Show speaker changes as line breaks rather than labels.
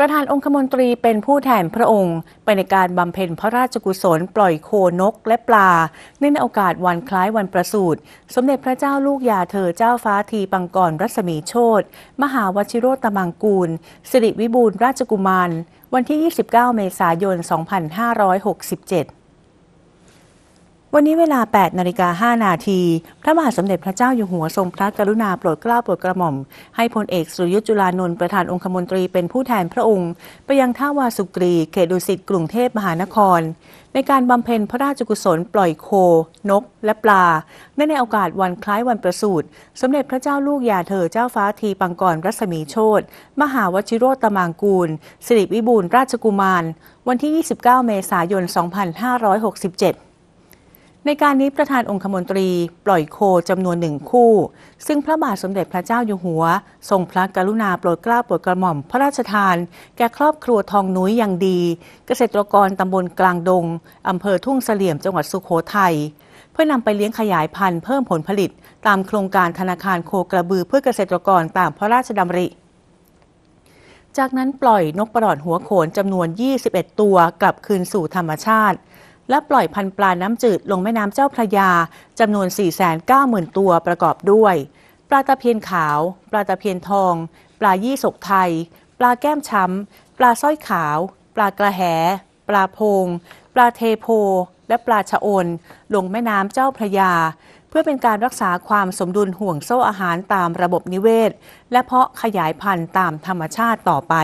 ประธานองคมนตรีเป็นผู้แทนพระองค์ ไปในการบำเพ็ญพระราชกุศลปล่อยโคนกและปลาเนื่องในโอกาสวันคล้ายวันประสูติสมเด็จพระเจ้าลูกยาเธอเจ้าฟ้าทีปังกรรัศมีโชตมหาวชิโรตมังกูลสิริวิบูลราชกุมาร วันที่ 29 เมษายน 2567วันนี้เวลา8นาฬิกา5นาที พระมหาสมเด็จพระเจ้าอยู่หัวทรงพระกรุณาโปรดเกล้า โปรดกระหม่อม ให้พลเอกสุรยุทธ์จุลานนท์ประธานองคมนตรีเป็นผู้แทนพระองค์ ไปยังท่าวาสุกรี เขตดุสิตกรุงเทพมหานคร ในการบำเพ็ญพระราชกุศลปล่อยโค นกและปลาในในโอกาสวันคล้ายวันประสูติสมเด็จพระเจ้าลูกยาเธอเจ้าฟ้าทีปังกรรัศมีโชตมหาวชิโรตมังกูลสิริวิบูลราชกุมาร วันที่ 29 เมษายน 2567ในการนี้ประธานองคมนตรี ปล่อยโคจำนวนหนึ่งคู่ ซึ่งพระบาทสมเด็จพระเจ้าอยู่หัวทรงพระกรุณาโปรดเกล้าโปรดกระหม่อมพระราชทาน แก่ครอบครัวทองนุ้ยอย่างดี เกษตรกรตำบลกลางดงอำเภอทุ่งเสลี่ยมจังหวัดสุโขทัยเพื่อนำไปเลี้ยงขยายพันธุ์เพิ่มผลผลิตตามโครงการธนาคารโคกระบือ เพื่อเกษตรกรตามพระราชดำริ จากนั้นปล่อยนกประหลอดหัวโขนจำนวน 21 ตัวกลับคืนสู่ธรรมชาติและปล่อยพันธุ์ปลา น้ำจืด ลงแม่น้ำเจ้าพระยา จำนวน 490,000 ตัวประกอบด้วย ปลาตะเพียนขาว ปลาตะเพียนทอง ปลายี่สกไทย ปลาแก้มช้ำปลาสร้อยขาว ปลากระแหปลาพง ปลาเทโพ และปลาชะอนลงแม่น้ำเจ้าพระยา เพื่อเป็นการรักษาความสมดุลห่วงโซ่อาหารตามระบบนิเวศ และเพาะขยายพันธุ์ตามธรรมชาติต่อไป